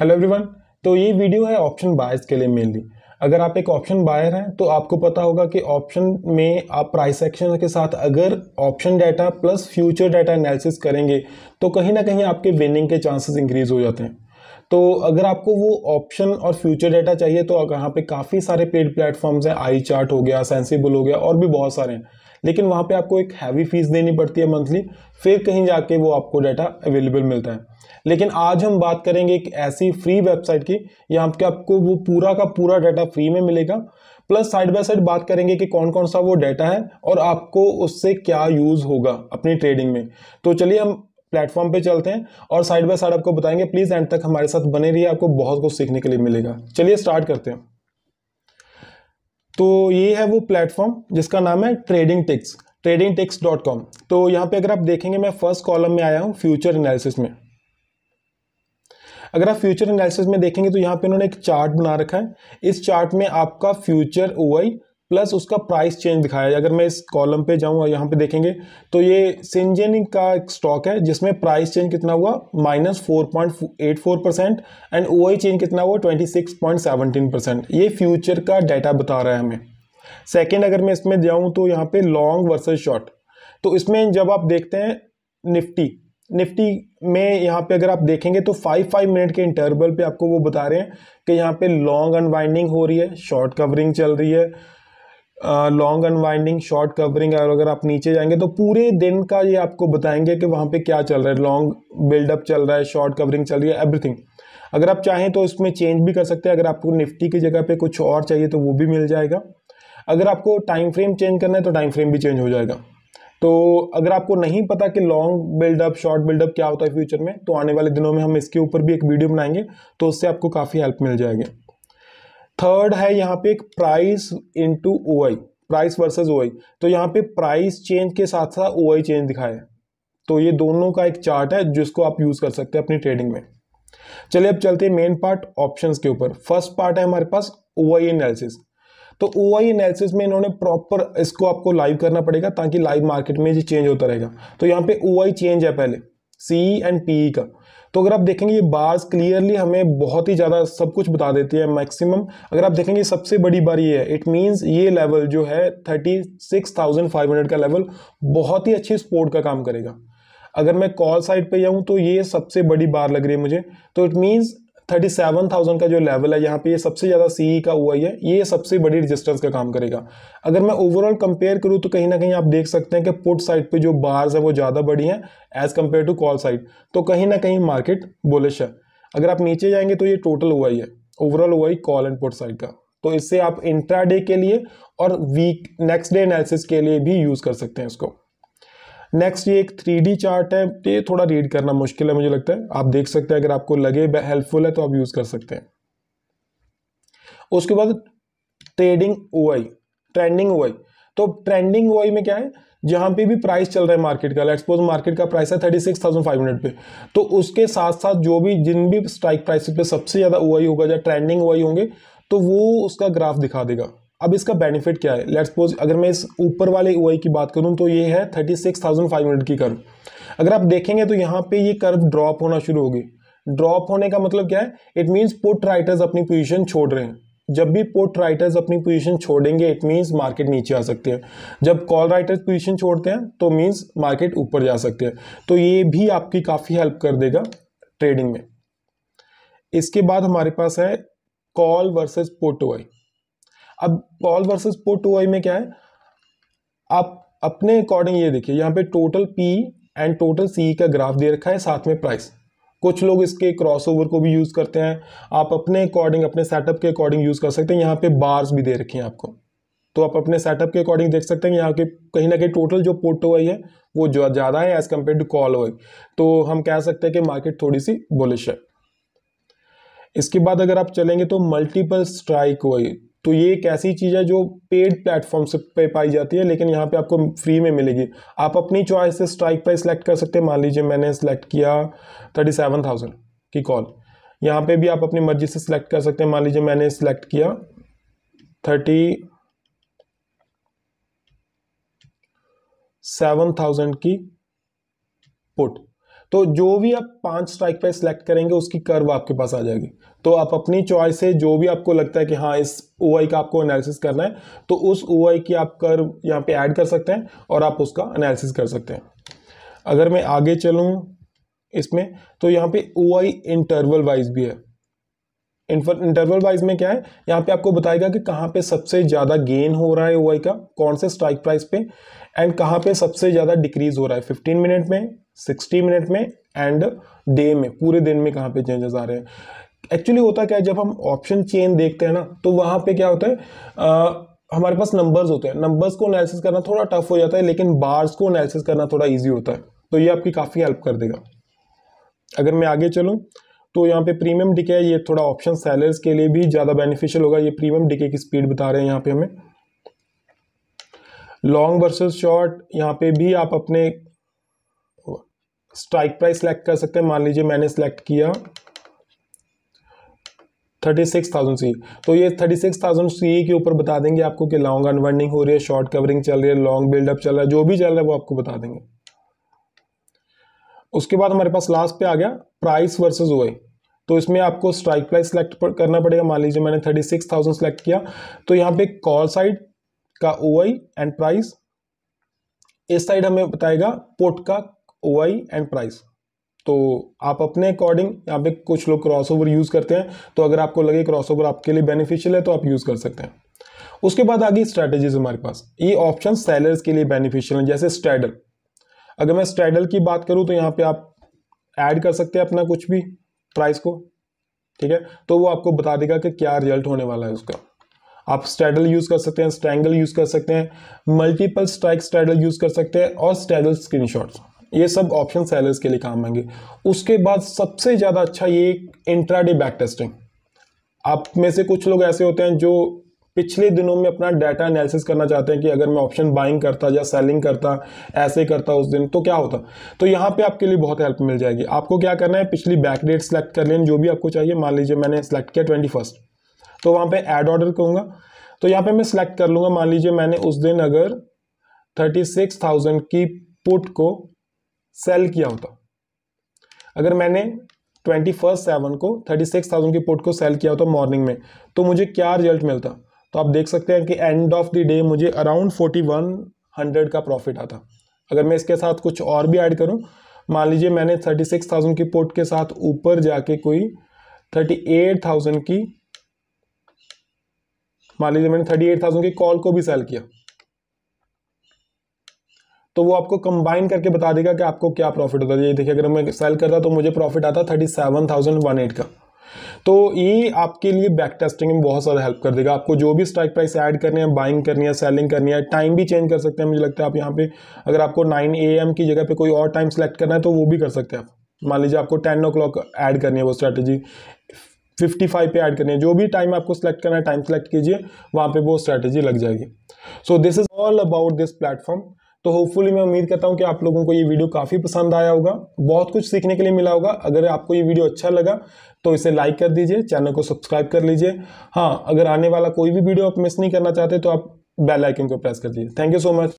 hello everyone तो ये video है ऑप्शन बायर्स के लिए मेनली अगर आप एक ऑप्शन बायर हैं तो आपको पता होगा कि ऑप्शन में आप प्राइस एक्शन के साथ अगर option data plus future data analysis करेंगे तो कहीं ना कहीं आपके विनिंग के चांसेस इंक्रीज हो जाते हैं तो अगर आपको वो ऑप्शन और फ्यूचर डाटा चाहिए तो यहाँ पे काफ़ी सारे पेड प्लेटफॉर्म्स हैं आई चार्ट हो गया सेंसिबल हो गया और भी बहुत सारे हैं लेकिन वहाँ पे आपको एक हैवी फीस देनी पड़ती है मंथली फिर कहीं जाके वो आपको डाटा अवेलेबल मिलता है लेकिन आज हम बात करेंगे एक ऐसी फ्री वेबसाइट की यहाँ पे आपको वो पूरा का पूरा डाटा फ्री में मिलेगा प्लस साइड बाय साइड बात करेंगे कि कौन कौन सा वो डाटा है और आपको उससे क्या यूज़ होगा अपनी ट्रेडिंग में तो चलिए हम प्लेटफॉर्म पे चलते हैं और साइड बाय साइड आपको बताएंगे प्लीज़ एंड तक हमारे साथ बने रहिए आपको बहुत कुछ सीखने के लिए मिलेगा चलिए स्टार्ट करते हैं तो ये है वो प्लेटफॉर्म जिसका नाम है trading ticks trading ticks dot com तो यहाँ पे अगर आप देखेंगे मैं फर्स्ट कॉलम में आया हूँ फ्यूचर एनालिसिस में अगर आप फ्यूचर एनालिसिस में देखेंगे तो यहाँ पे उन्होंने एक चार्ट बना रखा है इस चार्ट में आपका फ्यूचर ओ प्लस उसका प्राइस चेंज दिखाया अगर मैं इस कॉलम पे जाऊँ और यहाँ पे देखेंगे तो ये सिंजन का एक स्टॉक है जिसमें प्राइस चेंज कितना हुआ minus four point eight four percent and O change कितना हुआ twenty six point seventeen percent ये फ्यूचर का डाटा बता रहा है हमें सेकेंड अगर मैं इसमें जाऊँ तो यहाँ पे लॉन्ग वर्सेज शॉर्ट तो इसमें जब आप देखते हैं निफ्टी निफ्टी में यहाँ पे अगर आप देखेंगे तो फाइव फाइव मिनट के इंटरवल पे आपको वो बता रहे हैं कि यहाँ पे लॉन्ग अनवाइंडिंग हो रही है शॉर्ट कवरिंग चल रही है लॉन्ग अनवाइंडिंग शॉर्ट कवरिंग और अगर आप नीचे जाएंगे तो पूरे दिन का ये आपको बताएंगे कि वहाँ पे क्या चल रहा है लॉन्ग बिल्डअप चल रहा है शॉर्ट कवरिंग चल रही है एवरीथिंग अगर आप चाहें तो इसमें चेंज भी कर सकते हैं अगर आपको निफ्टी की जगह पे कुछ और चाहिए तो वो भी मिल जाएगा अगर आपको टाइम फ्रेम चेंज करना है तो टाइम फ्रेम भी चेंज हो जाएगा तो अगर आपको नहीं पता कि लॉन्ग बिल्डअप शॉर्ट बिल्डअप क्या होता है फ्यूचर में तो आने वाले दिनों में हम इसके ऊपर भी एक वीडियो बनाएंगे तो उससे आपको काफ़ी हेल्प मिल जाएगी थर्ड है यहाँ पे एक price into O I price versus O I तो यहाँ पे प्राइस चेंज के साथ साथ ओ आई चेंज दिखाया तो ये दोनों का एक चार्ट है जिसको आप यूज़ कर सकते हैं अपनी ट्रेडिंग में चलिए अब चलते हैं मेन पार्ट ऑप्शंस के ऊपर फर्स्ट पार्ट है हमारे पास ओ आई एनालिसिस तो ओ आई एनालिसिस में इन्होंने प्रॉपर इसको आपको लाइव करना पड़ेगा ताकि लाइव मार्केट में ये चेंज होता रहेगा तो यहाँ पे ओ आई चेंज है पहले सी एंड पी का तो अगर आप देखेंगे ये बार्स क्लियरली हमें बहुत ही ज़्यादा सब कुछ बता देती है मैक्सिमम अगर आप देखेंगे सबसे बड़ी बार ये है इट मीन्स ये लेवल जो है thirty six thousand five hundred का लेवल बहुत ही अच्छी स्पोर्ट का काम करेगा अगर मैं कॉल साइड पे जाऊँ तो ये सबसे बड़ी बार लग रही है मुझे तो it means thirty seven thousand का जो लेवल है यहाँ पे ये सबसे ज़्यादा सी का हुआ है ये सबसे बड़ी रेजिस्टेंस का काम करेगा अगर मैं ओवरऑल कंपेयर करूँ तो कहीं ना कहीं आप देख सकते हैं कि पुट साइड पे जो बार्स है वो ज़्यादा बड़ी हैं as compared to call side तो कहीं ना कहीं मार्केट बोलिश है अगर आप नीचे जाएंगे तो ये टोटल हुआ ही है ओवरऑल हुआ ही कॉल एंड पुट साइड का तो इससे आप इंट्रा के लिए और वीक नेक्स्ट डे एनालिसिस के लिए भी यूज़ कर सकते हैं इसको नेक्स्ट ये एक थ्री चार्ट है ये थोड़ा रीड करना मुश्किल है मुझे लगता है आप देख सकते हैं अगर आपको लगे हेल्पफुल है तो आप यूज़ कर सकते हैं उसके बाद ट्रेडिंग ओ ट्रेंडिंग ओ तो ट्रेंडिंग ओ में क्या है जहाँ पे भी प्राइस चल रहा है मार्केट का लेट्स सपोज मार्केट का प्राइस है thirty six thousand five hundred पे तो उसके साथ साथ जो भी जिन भी स्ट्राइक प्राइस पे सबसे ज़्यादा ओ होगा या ट्रेंडिंग ओ होंगे तो वो उसका ग्राफ दिखा देगा अब इसका बेनिफिट क्या है लेट्स सपोज अगर मैं इस ऊपर वाले ओ की बात करूँ तो ये है thirty six thousand five hundred की कर्व अगर आप देखेंगे तो यहाँ पे ये कर्व ड्रॉप होना शुरू होगी ड्रॉप होने का मतलब क्या है इट मीन्स पुट राइटर्स अपनी पोजिशन छोड़ रहे हैं जब भी पोट राइटर्स अपनी पोजीशन छोड़ेंगे इट मीन्स मार्केट नीचे आ सकते हैं जब कॉल राइटर्स पोजीशन छोड़ते हैं तो मीन्स मार्केट ऊपर जा सकते हैं तो ये भी आपकी काफ़ी हेल्प कर देगा ट्रेडिंग में इसके बाद हमारे पास है कॉल वर्सेस पोटोवाई अब कॉल वर्सेस पुट आई में क्या है आप अपने अकॉर्डिंग ये देखिए यहाँ पे total P and total C का ग्राफ दे रखा है साथ में प्राइस कुछ लोग इसके क्रॉसओवर को भी यूज़ करते हैं आप अपने अकॉर्डिंग अपने सेटअप के अकॉर्डिंग यूज़ कर सकते हैं यहाँ पे बार्स भी दे रखे हैं आपको तो आप अपने सेटअप के अकॉर्डिंग देख सकते हैं यहाँ के कहीं ना कहीं टोटल जो पोर्ट वाई है वो जो ज़्यादा है एज़ कम्पेयर टू कॉल वाई तो हम कह सकते हैं कि मार्केट थोड़ी सी बुलिश है इसके बाद अगर आप चलेंगे तो मल्टीपल स्ट्राइक वाई तो ये एक ऐसी चीज़ है जो पेड प्लेटफॉर्म से पे पाई जाती है लेकिन यहाँ पे आपको फ्री में मिलेगी आप अपनी चॉइस से स्ट्राइक प्राइस सेलेक्ट कर सकते हैं मान लीजिए मैंने सेलेक्ट किया थर्टी सेवन थाउजेंड की कॉल यहाँ पे भी आप अपनी मर्जी से सिलेक्ट कर सकते हैं मान लीजिए मैंने सेलेक्ट किया थर्टी सेवन थाउजेंड की पुट तो जो भी आप पांच स्ट्राइक पे सिलेक्ट करेंगे उसकी कर्व आपके पास आ जाएगी तो आप अपनी चॉइस से जो भी आपको लगता है कि हाँ इस ओ का आपको एनालिसिस करना है तो उस ओ की आप कर्व यहाँ पे ऐड कर सकते हैं और आप उसका एनालिसिस कर सकते हैं अगर मैं आगे चलूँ इसमें तो यहाँ पे ओ आई इंटरवल वाइज भी है इंटरवल वाइज में क्या है यहाँ पे आपको बताएगा कि कहाँ पे सबसे ज़्यादा गेन हो रहा है ओआई का कौन से स्ट्राइक प्राइस पे एंड कहाँ पे सबसे ज़्यादा डिक्रीज हो रहा है 15 मिनट में 60 मिनट में एंड डे में पूरे दिन में कहाँ पे चेंजेस आ रहे हैं एक्चुअली होता क्या है जब हम ऑप्शन चेन देखते हैं ना तो वहाँ पे क्या होता है आ, हमारे पास नंबर्स होते हैं नंबर्स को एनालिसिस करना थोड़ा टफ हो जाता है लेकिन बार्स को एनालिसिस करना थोड़ा ईजी होता है तो ये आपकी काफ़ी हेल्प कर देगा अगर मैं आगे चलूँ तो यहाँ पे प्रीमियम डिके ये थोड़ा ऑप्शन सैलर्स के लिए भी ज़्यादा बेनिफिशियल होगा ये प्रीमियम डिके की स्पीड बता रहे हैं यहाँ पे हमें लॉन्ग वर्सेस शॉर्ट यहाँ पे भी आप अपने स्ट्राइक प्राइस सेलेक्ट कर सकते हैं मान लीजिए मैंने सेलेक्ट किया थर्टी सिक्स थाउजेंड सी तो ये थर्टी सिक्स थाउजेंड सी के ऊपर बता देंगे आपको कि लॉन्ग अनवर्निंग हो रही है शॉर्ट कवरिंग चल रही है लॉन्ग बिल्डअप चल रहा है जो भी चल रहा है वो आपको बता देंगे उसके बाद हमारे पास लास्ट पे आ गया प्राइस वर्सेस ओए तो इसमें आपको स्ट्राइक प्राइस सेलेक्ट करना पड़ेगा मान लीजिए मैंने थर्टी सिक्स थाउजेंड सेलेक्ट किया तो यहाँ पे कॉल साइड का ओआई एंड प्राइस इस साइड हमें बताएगा पोर्ट का ओ एंड प्राइस तो आप अपने अकॉर्डिंग यहाँ पे कुछ लोग क्रॉस ओवर यूज़ करते हैं तो अगर आपको लगे क्रॉस ओवर आपके लिए बेनिफिशियल है तो आप यूज़ कर सकते हैं उसके बाद आ गई स्ट्रैटेजीज हमारे पास ये ऑप्शन सेलर्स के लिए बेनिफिशियल हैं जैसे स्ट्रेडल अगर मैं स्ट्रेडल की बात करूँ तो यहाँ पे आप ऐड कर सकते हैं अपना कुछ भी प्राइस को ठीक है तो वो आपको बता देगा कि क्या रिजल्ट होने वाला है उसका आप स्ट्रेडल यूज़ कर सकते हैं स्ट्रैंगल यूज़ कर सकते हैं मल्टीपल स्ट्राइक स्ट्रेडल यूज़ कर सकते हैं और स्ट्रेडल स्क्रीन ये सब ऑप्शन सेलर्स के लिए काम आएंगे उसके बाद सबसे ज़्यादा अच्छा ये इंट्राडे बैक टेस्टिंग आप में से कुछ लोग ऐसे होते हैं जो पिछले दिनों में अपना डाटा एनालिसिस करना चाहते हैं कि अगर मैं ऑप्शन बाइंग करता या सेलिंग करता ऐसे करता उस दिन तो क्या होता तो यहाँ पे आपके लिए बहुत हेल्प मिल जाएगी आपको क्या करना है पिछली बैक डेट सेलेक्ट कर लेनी जो भी आपको चाहिए मान लीजिए मैंने सेलेक्ट किया ट्वेंटी फर्स्ट तो वहाँ पर एड ऑर्डर कहूँगा तो यहाँ पर मैं सिलेक्ट कर लूँगा मान लीजिए मैंने उस दिन अगर थर्टी सिक्स थाउजेंड की पुट को सेल किया होता अगर मैंने ट्वेंटी फर्स्ट सेवन को थर्टी सिक्स थाउजेंड की पुट को सेल किया होता मॉर्निंग में तो मुझे क्या रिजल्ट मिलता तो आप देख सकते हैं कि एंड ऑफ द डे मुझे अराउंड फोर्टी वन हंड्रेड का प्रॉफिट आता अगर मैं इसके साथ कुछ और भी ऐड करूं मान लीजिए मैंने थर्टी सिक्स थाउजेंड की पोर्ट के साथ ऊपर जाके कोई थर्टी एट थाउजेंड की मान लीजिए मैंने थर्टी एट थाउजेंड की कॉल को भी सेल किया तो वो आपको कंबाइन करके बता देगा कि आपको क्या प्रॉफिट होता है ये देखिए अगर मैं सेल करता तो मुझे प्रॉफिट आता thirty seven thousand one eight का तो ये आपके लिए बैक टेस्टिंग में बहुत ज़्यादा हेल्प कर देगा आपको जो भी स्ट्राइक प्राइस ऐड करनी है बाइंग करनी है सेलिंग करनी है टाइम भी चेंज कर सकते हैं मुझे लगता है आप यहाँ पे अगर आपको नाइन ए की जगह पर कोई और टाइम सेलेक्ट करना है तो वो भी कर सकते हैं आप मान लीजिए आपको टेन ओ क्लॉक ऐड करनी है वो स्ट्रैटेजी फिफ्टी फाइव पे ऐड करनी है जो भी टाइम आपको सेलेक्ट करना है टाइम सेलेक्ट कीजिए वहाँ पे वो स्ट्रैटेजी लग जाएगी so this is all about this platform तो होपफुली मैं उम्मीद करता हूँ कि आप लोगों को ये वीडियो काफ़ी पसंद आया होगा बहुत कुछ सीखने के लिए मिला होगा अगर आपको ये वीडियो अच्छा लगा तो इसे लाइक कर दीजिए चैनल को सब्सक्राइब कर लीजिए हाँ अगर आने वाला कोई भी वीडियो आप मिस नहीं करना चाहते तो आप बेल आइकन को प्रेस कर दीजिए थैंक यू सो मच